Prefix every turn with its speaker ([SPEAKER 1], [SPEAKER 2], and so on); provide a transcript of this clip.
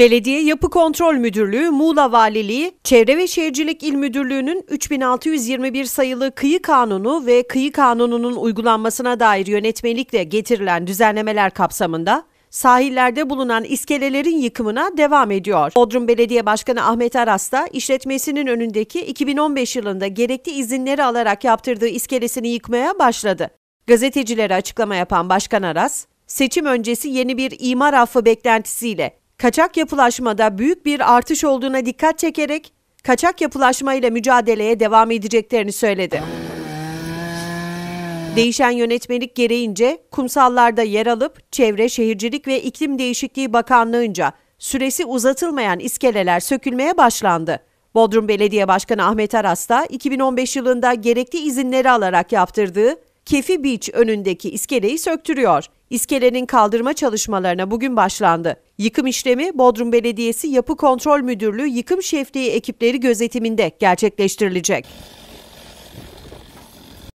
[SPEAKER 1] Belediye Yapı Kontrol Müdürlüğü, Muğla Valiliği, Çevre ve Şehircilik İl Müdürlüğü'nün 3621 sayılı Kıyı Kanunu ve Kıyı Kanunu'nun uygulanmasına dair yönetmelikle getirilen düzenlemeler kapsamında sahillerde bulunan iskelelerin yıkımına devam ediyor. Bodrum Belediye Başkanı Ahmet Aras da işletmesinin önündeki 2015 yılında gerekli izinleri alarak yaptırdığı iskelesini yıkmaya başladı. Gazetecilere açıklama yapan Başkan Aras, seçim öncesi yeni bir imar affı beklentisiyle kaçak yapılaşmada büyük bir artış olduğuna dikkat çekerek kaçak yapılaşma ile mücadeleye devam edeceklerini söyledi. Değişen yönetmelik gereğince kumsallarda yer alıp Çevre Şehircilik ve İklim Değişikliği Bakanlığı'nca süresi uzatılmayan iskeleler sökülmeye başlandı. Bodrum Belediye Başkanı Ahmet Aras da 2015 yılında gerekli izinleri alarak yaptırdığı Kefi Beach önündeki iskeleyi söktürüyor. İskelenin kaldırma çalışmalarına bugün başlandı. Yıkım işlemi Bodrum Belediyesi Yapı Kontrol Müdürlüğü yıkım şefliği ekipleri gözetiminde gerçekleştirilecek.